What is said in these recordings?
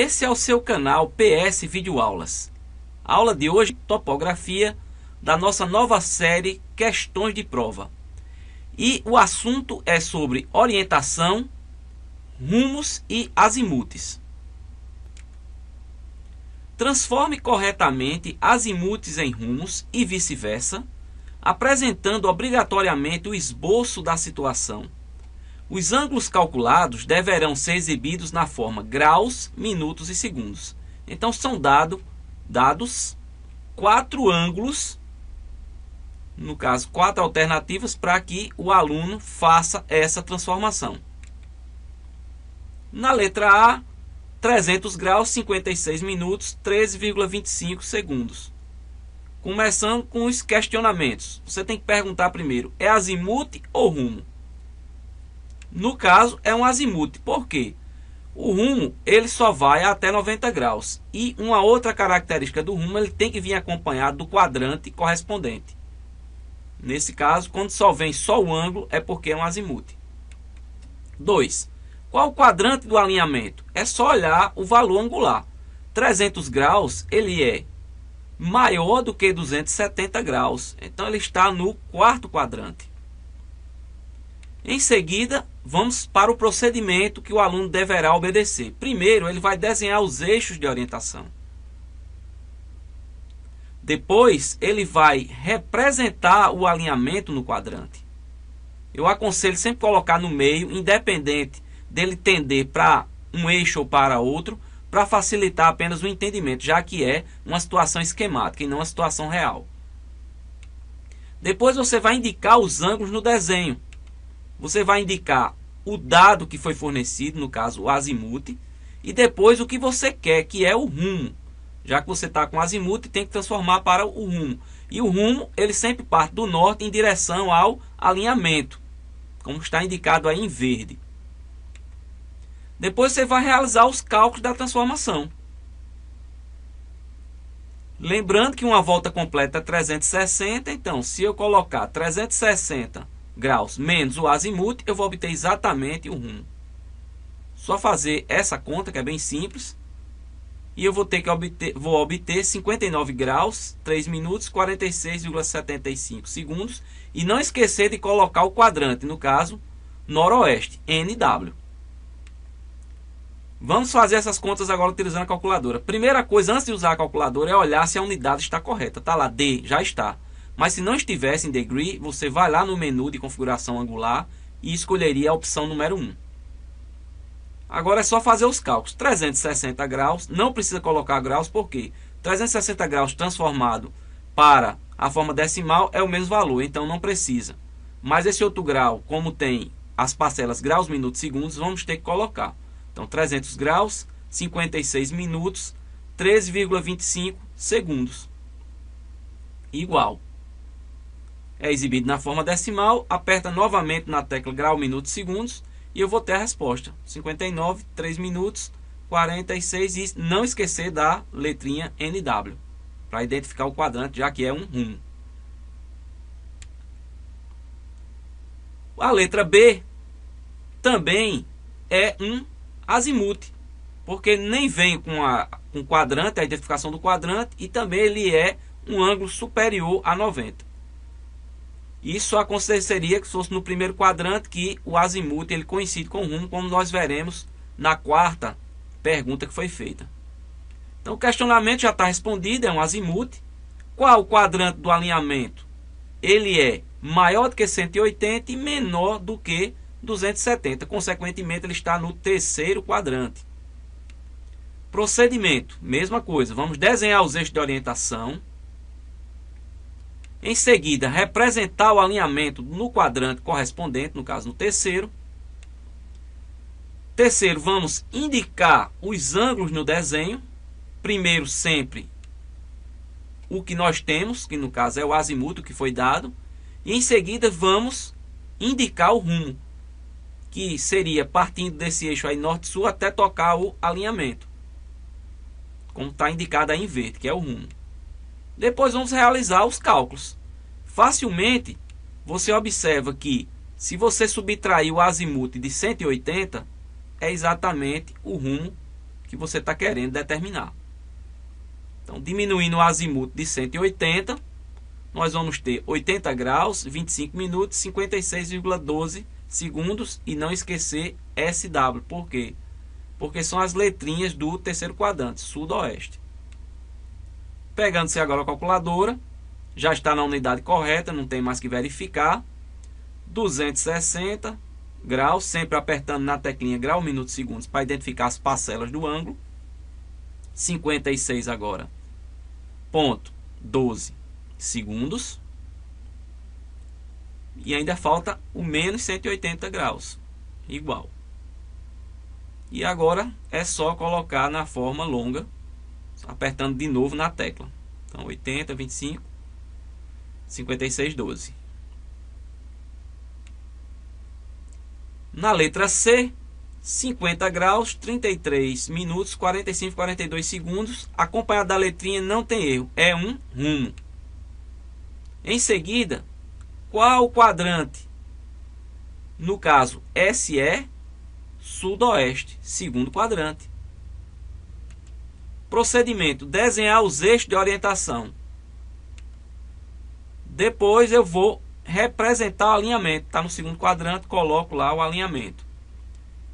Esse é o seu canal PS Videoaulas. Aulas. aula de hoje, topografia, da nossa nova série Questões de Prova. E o assunto é sobre orientação, rumos e azimutes. Transforme corretamente azimutes em rumos e vice-versa, apresentando obrigatoriamente o esboço da situação os ângulos calculados deverão ser exibidos na forma graus, minutos e segundos. Então são dado, dados quatro ângulos, no caso, quatro alternativas para que o aluno faça essa transformação. Na letra A, 300 graus, 56 minutos, 13,25 segundos. Começando com os questionamentos. Você tem que perguntar primeiro: é azimuth ou rumo? No caso, é um azimuth. Por quê? O rumo ele só vai até 90 graus. E uma outra característica do rumo, ele tem que vir acompanhado do quadrante correspondente. Nesse caso, quando só vem só o ângulo, é porque é um azimuth. 2. Qual o quadrante do alinhamento? É só olhar o valor angular. 300 graus, ele é maior do que 270 graus. Então, ele está no quarto quadrante. Em seguida, vamos para o procedimento que o aluno deverá obedecer. Primeiro, ele vai desenhar os eixos de orientação. Depois, ele vai representar o alinhamento no quadrante. Eu aconselho sempre colocar no meio, independente dele tender para um eixo ou para outro, para facilitar apenas o entendimento, já que é uma situação esquemática e não uma situação real. Depois você vai indicar os ângulos no desenho. Você vai indicar o dado que foi fornecido, no caso o azimuth, e depois o que você quer, que é o rumo. Já que você está com o azimuth, tem que transformar para o rumo. E o rumo, ele sempre parte do norte em direção ao alinhamento, como está indicado aí em verde. Depois você vai realizar os cálculos da transformação. Lembrando que uma volta completa é 360, então se eu colocar 360 graus menos o azimuth, eu vou obter exatamente o rumo. Só fazer essa conta, que é bem simples, e eu vou ter que obter, vou obter 59 graus, 3 minutos, 46,75 segundos, e não esquecer de colocar o quadrante, no caso, noroeste, NW. Vamos fazer essas contas agora utilizando a calculadora. Primeira coisa, antes de usar a calculadora, é olhar se a unidade está correta. Está lá, D, já está. Mas se não estivesse em Degree, você vai lá no menu de configuração angular e escolheria a opção número 1. Agora é só fazer os cálculos. 360 graus, não precisa colocar graus, porque 360 graus transformado para a forma decimal é o mesmo valor, então não precisa. Mas esse outro grau, como tem as parcelas graus, minutos, segundos, vamos ter que colocar. Então, 300 graus, 56 minutos, 13,25 segundos. Igual é exibido na forma decimal, aperta novamente na tecla grau, minutos, segundos e eu vou ter a resposta. 59, 3 minutos, 46 e não esquecer da letrinha NW para identificar o quadrante, já que é um rumo. A letra B também é um azimuth, porque nem vem com a com quadrante, a identificação do quadrante e também ele é um ângulo superior a 90. Isso aconteceria que fosse no primeiro quadrante que o azimuth ele coincide com o rumo, como nós veremos na quarta pergunta que foi feita. Então o questionamento já está respondido, é um azimuth. Qual o quadrante do alinhamento? Ele é maior do que 180 e menor do que 270. Consequentemente, ele está no terceiro quadrante. Procedimento, mesma coisa. Vamos desenhar os eixos de orientação. Em seguida, representar o alinhamento no quadrante correspondente, no caso no terceiro. Terceiro, vamos indicar os ângulos no desenho. Primeiro, sempre o que nós temos, que no caso é o azimuto que foi dado. E em seguida, vamos indicar o rumo, que seria partindo desse eixo aí norte-sul até tocar o alinhamento. Como está indicado aí em verde, que é o rumo. Depois vamos realizar os cálculos. Facilmente você observa que se você subtrair o azimuth de 180, é exatamente o rumo que você está querendo determinar. Então, diminuindo o azimuth de 180, nós vamos ter 80 graus, 25 minutos, 56,12 segundos e não esquecer SW. Por quê? Porque são as letrinhas do terceiro quadrante, sudoeste. Pegando-se agora a calculadora, já está na unidade correta, não tem mais que verificar. 260 graus, sempre apertando na teclinha grau, minutos, segundos, para identificar as parcelas do ângulo. 56 agora, ponto 12 segundos. E ainda falta o menos 180 graus, igual. E agora é só colocar na forma longa apertando de novo na tecla. Então 80, 25, 56, 12. Na letra C, 50 graus, 33 minutos, 45, 42 segundos. Acompanhado da letrinha não tem erro, é um rumo. Em seguida, qual o quadrante? No caso, SE, sudoeste, segundo quadrante. Procedimento: desenhar os eixos de orientação. Depois eu vou representar o alinhamento. Está no segundo quadrante, coloco lá o alinhamento.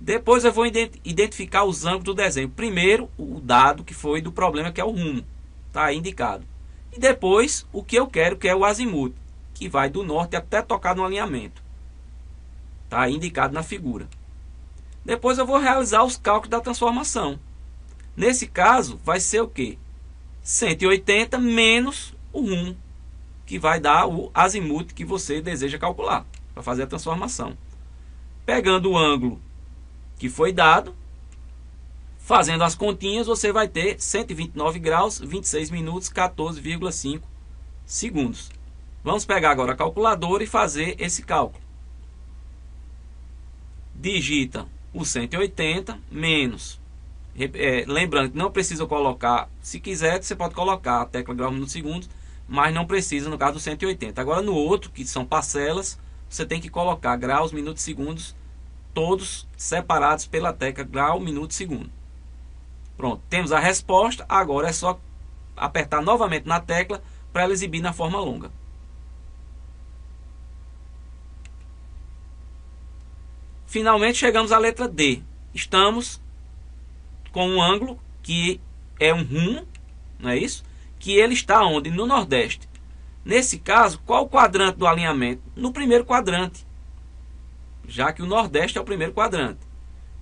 Depois eu vou identificar os ângulos do desenho. Primeiro, o dado que foi do problema, que é o rumo. Está indicado. E depois, o que eu quero, que é o azimuth, que vai do norte até tocar no alinhamento. Está indicado na figura. Depois eu vou realizar os cálculos da transformação. Nesse caso, vai ser o quê? 180 menos o 1, que vai dar o azimuth que você deseja calcular, para fazer a transformação. Pegando o ângulo que foi dado, fazendo as continhas, você vai ter 129 graus, 26 minutos, 14,5 segundos. Vamos pegar agora a calculadora e fazer esse cálculo. Digita o 180 menos é, lembrando que não precisa colocar, se quiser, você pode colocar a tecla grau minutos segundos, mas não precisa no caso do 180. Agora no outro, que são parcelas, você tem que colocar graus, minutos, segundos, todos separados pela tecla grau, minuto, segundo. Pronto, temos a resposta, agora é só apertar novamente na tecla para ela exibir na forma longa. Finalmente chegamos à letra D. Estamos com um ângulo que é um rumo, não é isso? Que ele está onde? No Nordeste. Nesse caso, qual o quadrante do alinhamento? No primeiro quadrante, já que o Nordeste é o primeiro quadrante.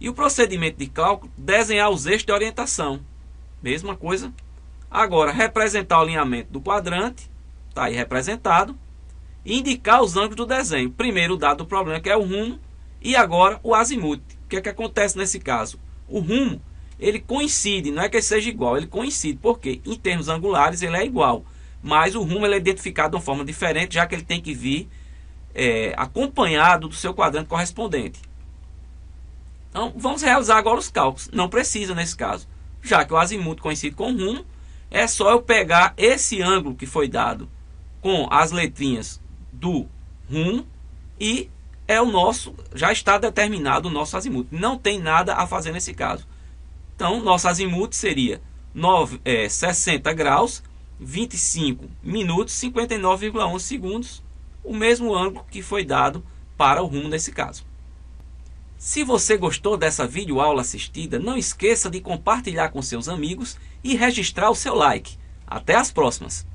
E o procedimento de cálculo, desenhar os eixos de orientação. Mesma coisa. Agora, representar o alinhamento do quadrante, está aí representado, e indicar os ângulos do desenho. Primeiro o dado do problema, que é o rumo, e agora o azimuth. O que, é que acontece nesse caso? O rumo ele coincide, não é que ele seja igual, ele coincide, porque em termos angulares ele é igual, mas o rumo ele é identificado de uma forma diferente, já que ele tem que vir é, acompanhado do seu quadrante correspondente. Então, vamos realizar agora os cálculos. Não precisa nesse caso, já que o azimuth coincide com o rumo, é só eu pegar esse ângulo que foi dado com as letrinhas do rumo e é o nosso, já está determinado o nosso azimuth. Não tem nada a fazer nesse caso. Então, nosso azimuth seria 9, é, 60 graus, 25 minutos, 59,1 segundos, o mesmo ângulo que foi dado para o rumo nesse caso. Se você gostou dessa videoaula assistida, não esqueça de compartilhar com seus amigos e registrar o seu like. Até as próximas!